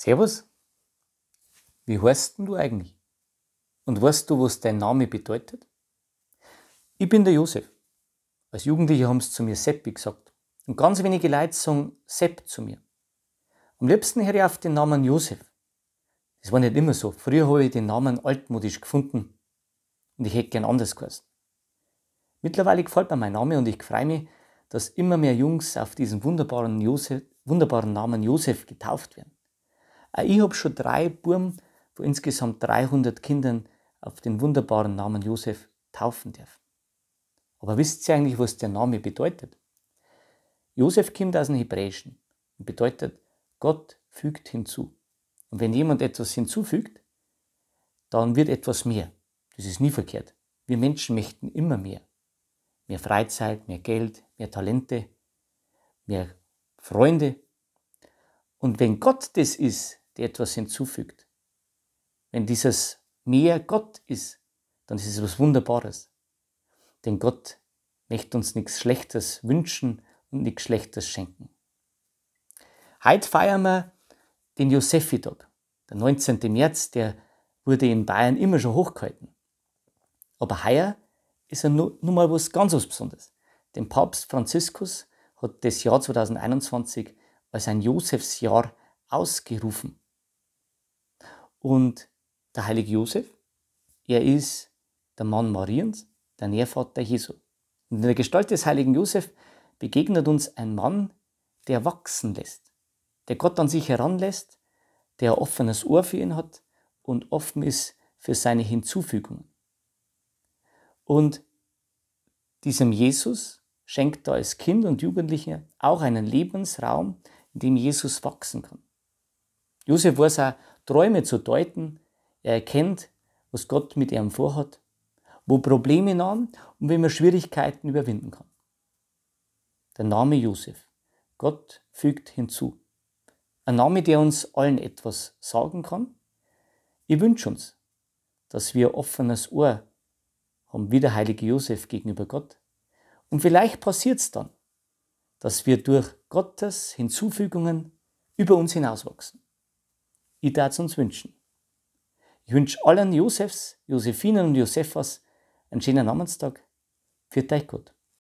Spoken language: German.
Servus, wie heißt denn du eigentlich? Und weißt du, was dein Name bedeutet? Ich bin der Josef. Als Jugendliche haben sie zu mir Seppi gesagt. Und ganz wenige Leute sagen Sepp zu mir. Am liebsten höre ich auf den Namen Josef. Das war nicht immer so. Früher habe ich den Namen altmodisch gefunden. Und ich hätte gern anders geheißen. Mittlerweile gefällt mir mein Name und ich freue mich, dass immer mehr Jungs auf diesen wunderbaren, Josef, wunderbaren Namen Josef getauft werden. Äh, ich habe schon drei Buben von insgesamt 300 Kindern auf den wunderbaren Namen Josef taufen dürfen. Aber wisst ihr eigentlich, was der Name bedeutet? Josef kommt aus dem Hebräischen und bedeutet, Gott fügt hinzu. Und wenn jemand etwas hinzufügt, dann wird etwas mehr. Das ist nie verkehrt. Wir Menschen möchten immer mehr. Mehr Freizeit, mehr Geld, mehr Talente, mehr Freunde. Und wenn Gott das ist, die etwas hinzufügt. Wenn dieses Meer Gott ist, dann ist es was Wunderbares. Denn Gott möchte uns nichts Schlechtes wünschen und nichts Schlechtes schenken. Heute feiern wir den Josefitag. Der 19. März, der wurde in Bayern immer schon hochgehalten. Aber heuer ist er nun mal was ganz was Besonderes. Denn Papst Franziskus hat das Jahr 2021 als ein Josefsjahr ausgerufen. Und der heilige Josef, er ist der Mann Mariens, der Nährvater Jesu. Und in der Gestalt des heiligen Josef begegnet uns ein Mann, der wachsen lässt, der Gott an sich heranlässt, der ein offenes Ohr für ihn hat und offen ist für seine Hinzufügungen. Und diesem Jesus schenkt er als Kind und Jugendlicher auch einen Lebensraum, in dem Jesus wachsen kann. Josef weiß auch, Träume zu deuten. Er erkennt, was Gott mit ihm vorhat, wo Probleme nahm und wie man Schwierigkeiten überwinden kann. Der Name Josef. Gott fügt hinzu. Ein Name, der uns allen etwas sagen kann. Ich wünsche uns, dass wir offenes Ohr haben wie der heilige Josef gegenüber Gott. Und vielleicht passiert es dann, dass wir durch Gottes Hinzufügungen über uns hinauswachsen. Ich darf es uns wünschen. Ich wünsche allen Josefs, Josefinen und Josefas einen schönen Namenstag. Für euch Gott.